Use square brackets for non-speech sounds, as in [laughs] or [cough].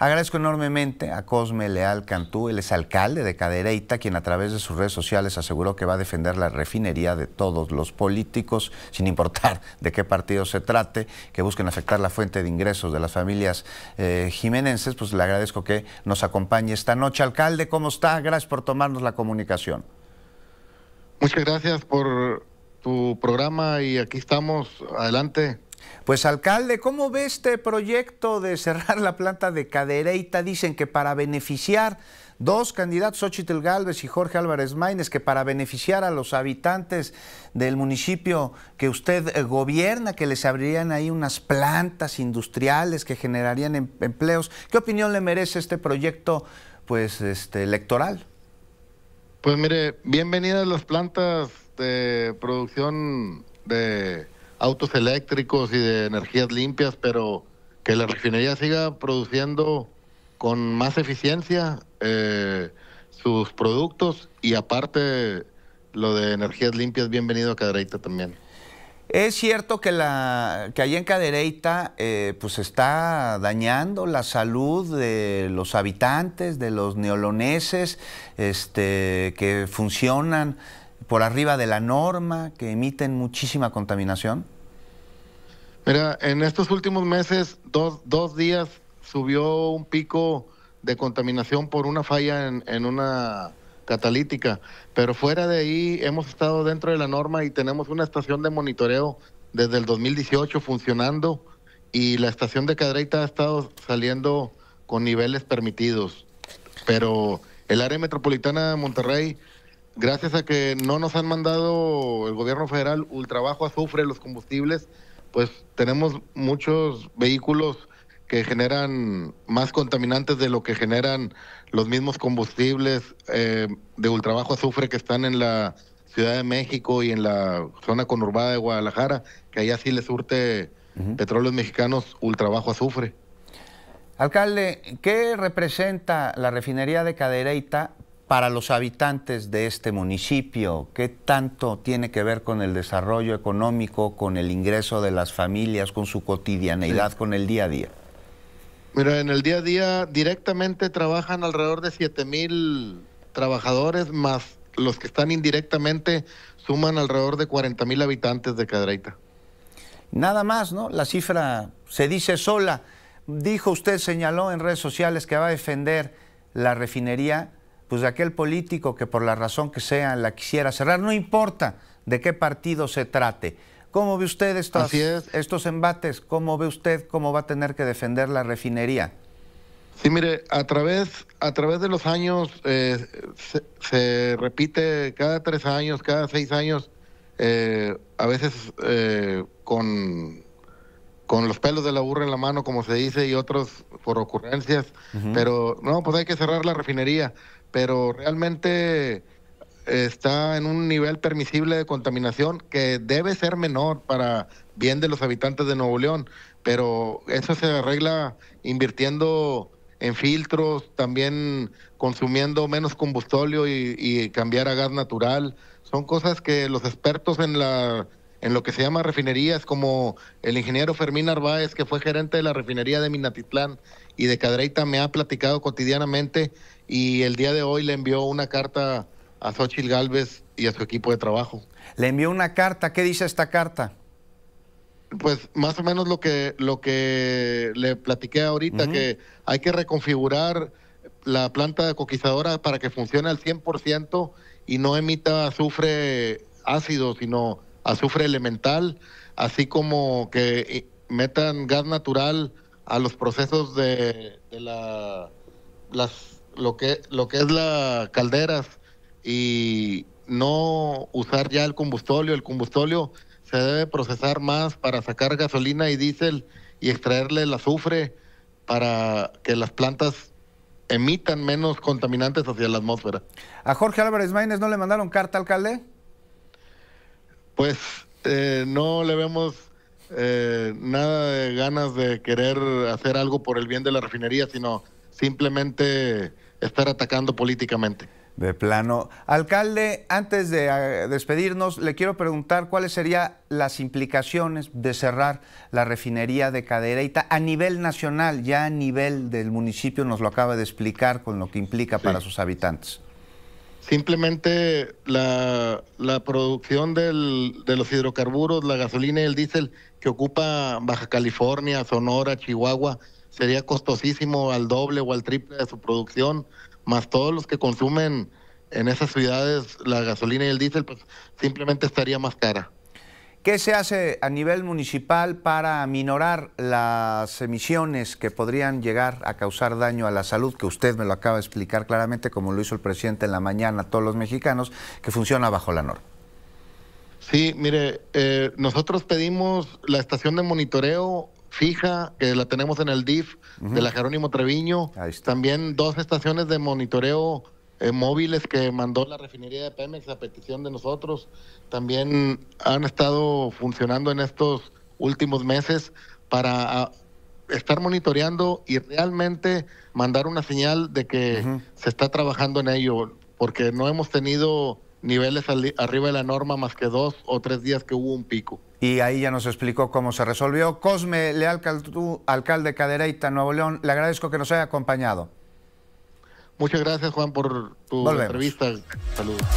Agradezco enormemente a Cosme Leal Cantú, él es alcalde de Cadereyta, quien a través de sus redes sociales aseguró que va a defender la refinería de todos los políticos, sin importar [laughs] de qué partido se trate, que busquen afectar la fuente de ingresos de las familias eh, jimenenses. Pues le agradezco que nos acompañe esta noche. Alcalde, ¿cómo está? Gracias por tomarnos la comunicación. Muchas gracias por tu programa y aquí estamos. Adelante. Pues alcalde, ¿cómo ve este proyecto de cerrar la planta de Cadereyta? Dicen que para beneficiar dos candidatos, Xochitl Galvez y Jorge Álvarez Maínez, que para beneficiar a los habitantes del municipio que usted eh, gobierna, que les abrirían ahí unas plantas industriales que generarían em, empleos. ¿Qué opinión le merece este proyecto pues, este, electoral? Pues mire, bienvenidas las plantas de producción de autos eléctricos y de energías limpias, pero que la refinería siga produciendo con más eficiencia eh, sus productos y aparte lo de energías limpias, bienvenido a Cadereyta también. Es cierto que, la, que allá en Cadereyta eh, pues está dañando la salud de los habitantes, de los neoloneses este, que funcionan por arriba de la norma, que emiten muchísima contaminación? Mira, en estos últimos meses, dos, días subió un pico de contaminación por una falla en, en, una catalítica, pero fuera de ahí hemos estado dentro de la norma y tenemos una estación de monitoreo desde el 2018 funcionando y la estación de Cadreita ha estado saliendo con niveles permitidos, pero el área metropolitana de Monterrey gracias a que no nos han mandado el gobierno federal ultrabajo azufre los combustibles, pues tenemos muchos vehículos que generan más contaminantes de lo que generan los mismos combustibles eh, de ultrabajo azufre que están en la Ciudad de México y en la zona conurbada de Guadalajara, que allá sí les surte petróleos mexicanos ultrabajo azufre. Alcalde, ¿qué representa la refinería de Cadereyta para los habitantes de este municipio? ¿Qué tanto tiene que ver con el desarrollo económico, con el ingreso de las familias, con su cotidianeidad, con el día a día? Mira, en el día a día directamente trabajan alrededor de 7 mil trabajadores, más los que están indirectamente suman alrededor de 40 mil habitantes de Cadreita. Nada más, ¿no? La cifra se dice sola. Dijo usted, señaló en redes sociales que va a defender la refinería pues de aquel político que por la razón que sea la quisiera cerrar, no importa de qué partido se trate. ¿Cómo ve usted estos, estos embates? ¿Cómo ve usted cómo va a tener que defender la refinería? Sí, mire, a través, a través de los años eh, se, repite cada tres años, cada seis años, eh, a veces eh, con, con los pelos de la burra en la mano, como se dice, y otros por ocurrencias, pero no, pues hay que cerrar la refinería pero realmente está en un nivel permisible de contaminación que debe ser menor para bien de los habitantes de Nuevo León, pero eso se arregla invirtiendo en filtros, también consumiendo menos combustóleo y, cambiar a gas natural. Son cosas que los expertos en lo que se llama refinerías, como el ingeniero Fermín Arváez, que fue gerente de la refinería de Minatitlán y de Cadreita me ha platicado cotidianamente y el día de hoy le envió una carta a Xochitl Galvez y a su equipo de trabajo. Le envió una carta, ¿qué dice esta carta? Pues más o menos lo que, lo que le platiqué ahorita, que hay que reconfigurar la planta de coquizadora para que funcione al 100% y no emita azufre ácido, sino azufre elemental, así como que metan gas natural a los procesos de, la, las, lo, que, lo que es la calderas y no usar ya el combustóleo. El combustóleo se debe procesar más para sacar gasolina y diésel y extraerle el azufre para que las plantas emitan menos contaminantes hacia la atmósfera. ¿A Jorge Álvarez Maínez no le mandaron carta, alcalde? Pues eh, no le vemos eh, nada de ganas de querer hacer algo por el bien de la refinería, sino simplemente estar atacando políticamente. De plano. Alcalde, antes de eh, despedirnos, le quiero preguntar cuáles serían las implicaciones de cerrar la refinería de Cadereyta a nivel nacional, ya a nivel del municipio, nos lo acaba de explicar con lo que implica para sus habitantes. Simplemente la, producción de los hidrocarburos, la gasolina y el diésel que ocupa Baja California, Sonora, Chihuahua, sería costosísimo al doble o al triple de su producción, más todos los que consumen en esas ciudades la gasolina y el diésel, pues simplemente estaría más cara. ¿Qué se hace a nivel municipal para minorar las emisiones que podrían llegar a causar daño a la salud? Que usted me lo acaba de explicar claramente, como lo hizo el presidente en la mañana, a todos los mexicanos, que funciona bajo la norma. Sí, mire, eh, nosotros pedimos la estación de monitoreo fija, que la tenemos en el DIF de la Jerónimo Treviño. También dos estaciones de monitoreo eh, móviles que mandó la refinería de Pemex a petición de nosotros, también han estado funcionando en estos últimos meses para ah, estar monitoreando y realmente mandar una señal de que se está trabajando en ello, porque no hemos tenido niveles arriba de la norma más que dos o tres días que hubo un pico. Y ahí ya nos explicó cómo se resolvió. Cosme Leal Caltú, alcalde Cadereyta, Nuevo León, le agradezco que nos haya acompañado. Muchas gracias, Juan, por tu entrevista. Saludos.